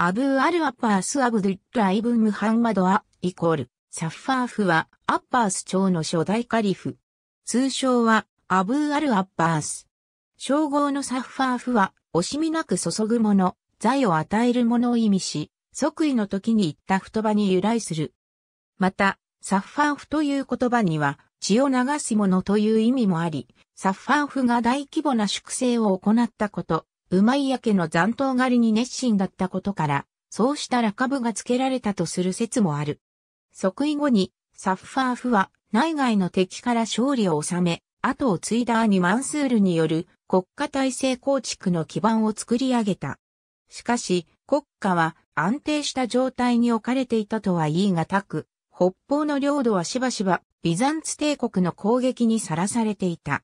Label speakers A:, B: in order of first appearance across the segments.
A: アブーアルアッパースアブドゥッライブムハンマドア、イコール、サッファーフは、アッパース朝の初代カリフ。通称は、アブーアルアッパース。称号のサッファーフは、惜しみなく注ぐもの、財を与えるものを意味し、即位の時に言った言葉に由来する。また、サッファーフという言葉には、血を流すものという意味もあり、サッファーフが大規模な粛清を行ったこと、馬井家の残党狩りに熱心だったことから、そうした落下部が付けられたとする説もある。即位後に、サッファーフは内外の敵から勝利を収め、後を継いだアニ・マンスールによる国家体制構築の基盤を作り上げた。しかし、国家は安定した状態に置かれていたとは言い難く、北方の領土はしばしばビザンツ帝国の攻撃にさらされていた。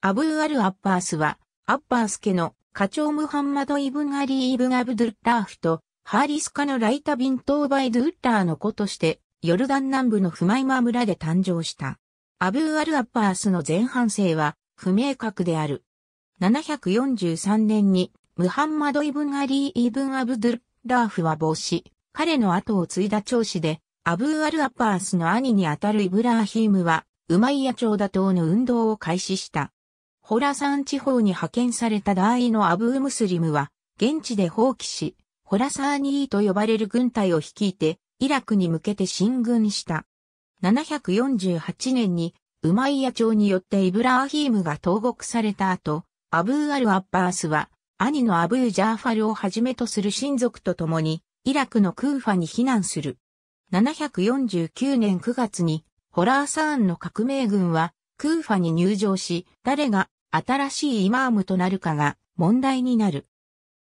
A: アブーアル・アッパースは、アッパース家の課長ムハンマド・イブン・アリー・イブン・アブドゥッラーフと、ハーリスカのライタ・ビントー・バイドゥッラーの子として、ヨルダン南部のフマイマ村で誕生した。アブー・アル・アッパースの前半生は、不明確である。743年に、ムハンマド・イブン・アリー・イブン・アブドゥッラーフは亡子、彼の後を継いだ長子で、アブー・アル・アッパースの兄にあたるイブラーヒームは、ウマイヤ朝打倒の運動を開始した。ホラサン地方に派遣された大ーのアブームスリムは、現地で放棄し、ホラサーニーと呼ばれる軍隊を率いて、イラクに向けて進軍した。748年に、ウマイヤ朝によってイブラーヒームが投獄された後、アブーアル・アッバースは、兄のアブー・ジャーファルをはじめとする親族と共に、イラクのクーファに避難する。749年9月に、ホラーサーンの革命軍は、クーファに入場し、誰が新しいイマームとなるかが問題になる。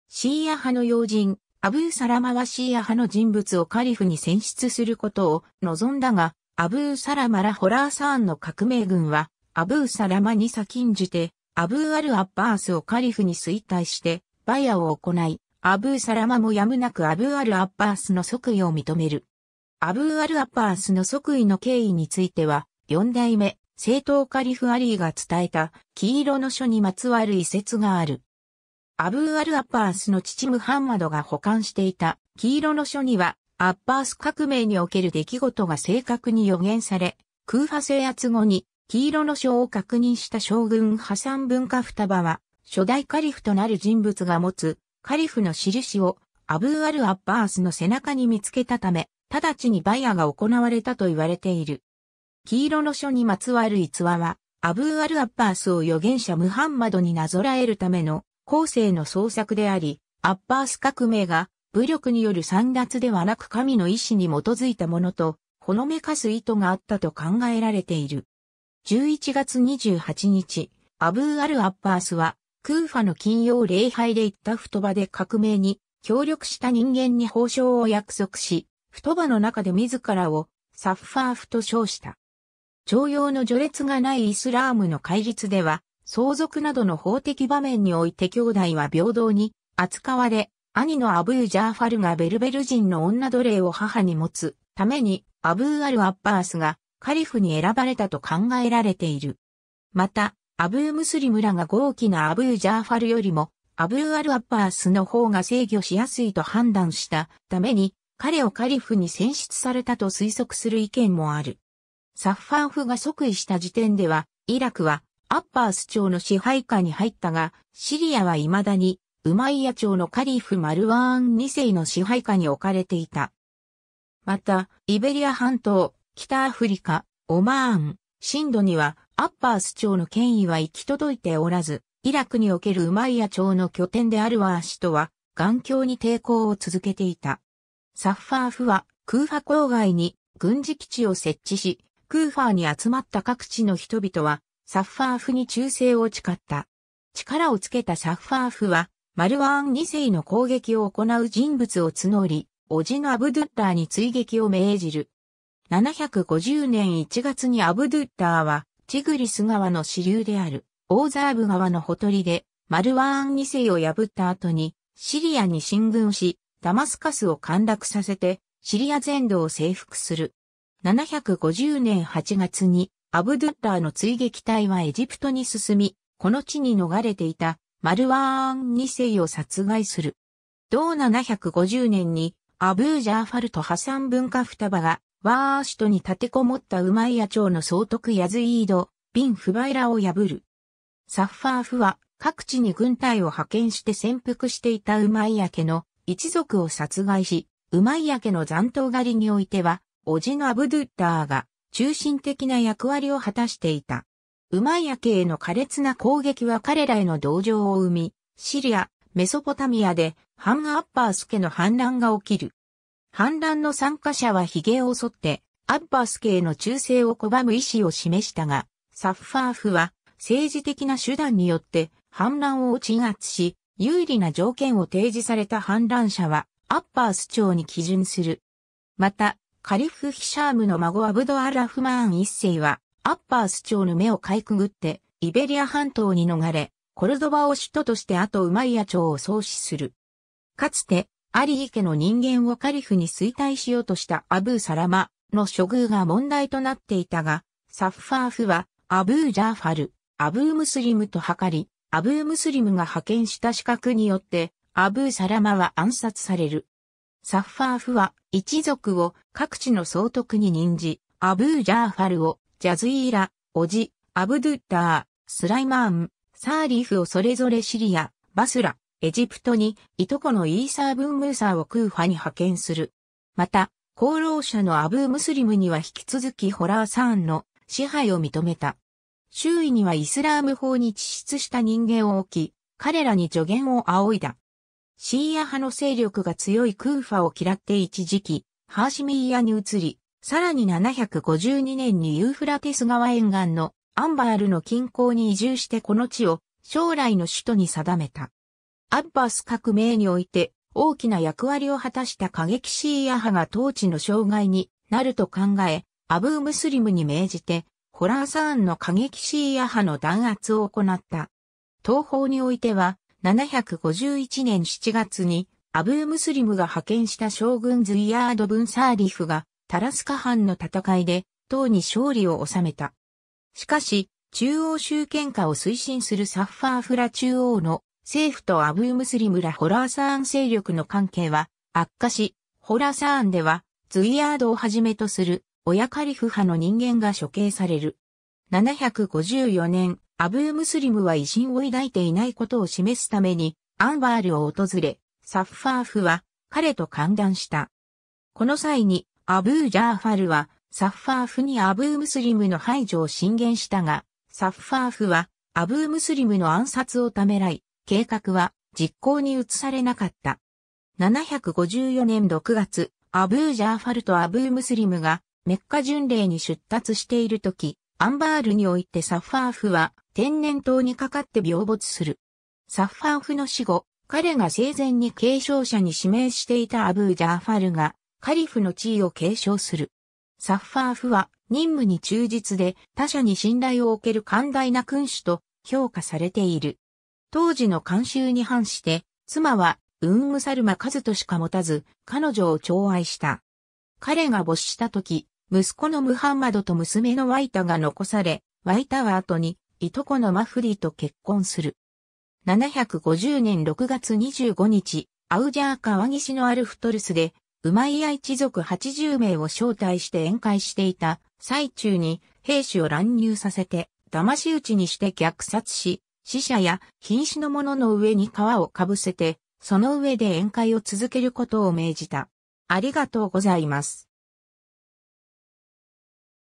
A: シーア派の要人、アブーサラマはシーア派の人物をカリフに選出することを望んだが、アブーサラマらホラーサーンの革命軍は、アブーサラマに先んじて、アブーアル・アッバースをカリフに衰退して、バヤを行い、アブーサラマもやむなくアブーアル・アッバースの即位を認める。アブーアル・アッバースの即位の経緯については、四代目、正当カリフ・アリーが伝えた黄色の書にまつわる遺説がある。アブー・アル・アッパースの父ムハンマドが保管していた黄色の書にはアッパース革命における出来事が正確に予言され、空派制圧後に黄色の書を確認した将軍ハサン文化双葉は初代カリフとなる人物が持つカリフの印をアブーアル・アッバースの背中に見つけたため、直ちにバイアが行われたと言われている。黄色の書にまつわる逸話は、アブーアル・アッバースを預言者ムハンマドになぞらえるための後世の創作であり、アッバース革命が武力による散奪ではなく神の意志に基づいたものと、ほのめかす意図があったと考えられている。11月28日、アブーアル・アッバースは、クーファの金曜礼拝で行った太場で革命に協力した人間に報奨を約束し、太場の中で自らをサッファーフと称した。徴用の序列がないイスラームの戒律では、相続などの法的場面において兄弟は平等に扱われ、兄のアブー・ジャーファルがベルベル人の女奴隷を母に持つためにアブー・アル・アッバースがカリフに選ばれたと考えられている。また、アブー・ムスリムらが豪気なアブー・ジャーファルよりも、アブー・アル・アッバースの方が制御しやすいと判断したために、彼をカリフに選出されたと推測する意見もある。サッファーフが即位した時点では、イラクはアッパース朝の支配下に入ったが、シリアは未だにウマイヤ朝のカリフマルワーン2世の支配下に置かれていた。また、イベリア半島、北アフリカ、オマーン、シンドにはアッパース朝の権威は行き届いておらず、イラクにおけるウマイヤ朝の拠点であるワーシとは、頑強に抵抗を続けていた。サッファーフは空破郊外に軍事基地を設置し、クーファーに集まった各地の人々は、サッファーフに忠誠を誓った。力をつけたサッファーフは、マルワーン2世の攻撃を行う人物を募り、叔父のアブドゥッターに追撃を命じる。750年1月にアブドゥッターは、チグリス川の支流である、オーザーブ川のほとりで、マルワーン2世を破った後に、シリアに進軍し、ダマスカスを陥落させて、シリア全土を征服する。750年8月にアブドゥッラーの追撃隊はエジプトに進み、この地に逃れていたマルワーン2世を殺害する。同750年にアブージャーファルとハサン文化双葉がワーシトに立てこもったウマイヤ朝の総督ヤズイード、ビン・フバイラを破る。サッファーフは各地に軍隊を派遣して潜伏していたウマイヤ家の一族を殺害し、ウマイヤ家の残党狩りにおいてはおじのアブドゥッダーが中心的な役割を果たしていた。ウマイヤ家への苛烈な攻撃は彼らへの同情を生み、シリア、メソポタミアでハンアッバース家の反乱が起きる。反乱の参加者は髭を剃って、アッバース家への忠誠を拒む意思を示したが、サッファーフは政治的な手段によって反乱を鎮圧し、有利な条件を提示された反乱者はアッバース朝に基準する。また、カリフ・ヒシャームの孫アブド・アラフマーン一世は、アッパース町の目をかいくぐって、イベリア半島に逃れ、コルドバを首都として後ウマイヤ朝を創始する。かつて、アリー家の人間をカリフに衰退しようとしたアブー・サラマの処遇が問題となっていたが、サッファーフは、アブー・ジャーファル、アブー・ムスリムと図り、アブー・ムスリムが派遣した資格によって、アブー・サラマは暗殺される。サッファーフは一族を各地の総督に任じ、アブージャーファルをジャズイーラ、オジ、アブドゥッダー、スライマーン、サーリフをそれぞれシリア、バスラ、エジプトに、いとこのイーサーブンムーサーをクーファに派遣する。また、功労者のアブームスリムには引き続きホラーサーンの支配を認めた。周囲にはイスラーム法に地出した人間を置き、彼らに助言を仰いだ。シーア派の勢力が強いクーファを嫌って一時期、ハーシミーアに移り、さらに752年にユーフラテス川沿岸のアンバールの近郊に移住してこの地を将来の首都に定めた。アッバス革命において大きな役割を果たした過激シーア派が統治の障害になると考え、アブームスリムに命じて、ホラーサーンの過激シーア派の弾圧を行った。東方においては、751年7月にアブームスリムが派遣した将軍ズイヤード・ブンサーリフがタラスカ藩の戦いで党に勝利を収めた。しかし、中央集権化を推進するサッファーフラ中央の政府とアブームスリムらホラーサーン勢力の関係は悪化し、ホラーサーンではズイヤードをはじめとする親カリフ派の人間が処刑される。754年、アブームスリムは威信を抱いていないことを示すために、アンバールを訪れ、サッファーフは彼と歓談した。この際に、アブージャーファルは、サッファーフにアブームスリムの排除を進言したが、サッファーフは、アブームスリムの暗殺をためらい、計画は実行に移されなかった。754年6月、アブージャーファルとアブームスリムがメッカ巡礼に出立している時、アンバールにおいてサッファーフは天然痘にかかって病没する。サッファーフの死後、彼が生前に継承者に指名していたアブージャーファルが、カリフの地位を継承する。サッファーフは任務に忠実で他者に信頼を置ける寛大な君主と評価されている。当時の慣習に反して、妻はウングサルマカズとしか持たず、彼女を寵愛した。彼が没した時、息子のムハンマドと娘のワイタが残され、ワイタは後にいとこのマフリーと結婚する。750年6月25日、アウジャー川岸のアルフトルスで、ウマイヤ一族80名を招待して宴会していた最中に兵士を乱入させて、騙し討ちにして虐殺し、死者や瀕死の者の上に皮をかぶせて、その上で宴会を続けることを命じた。ありがとうございます。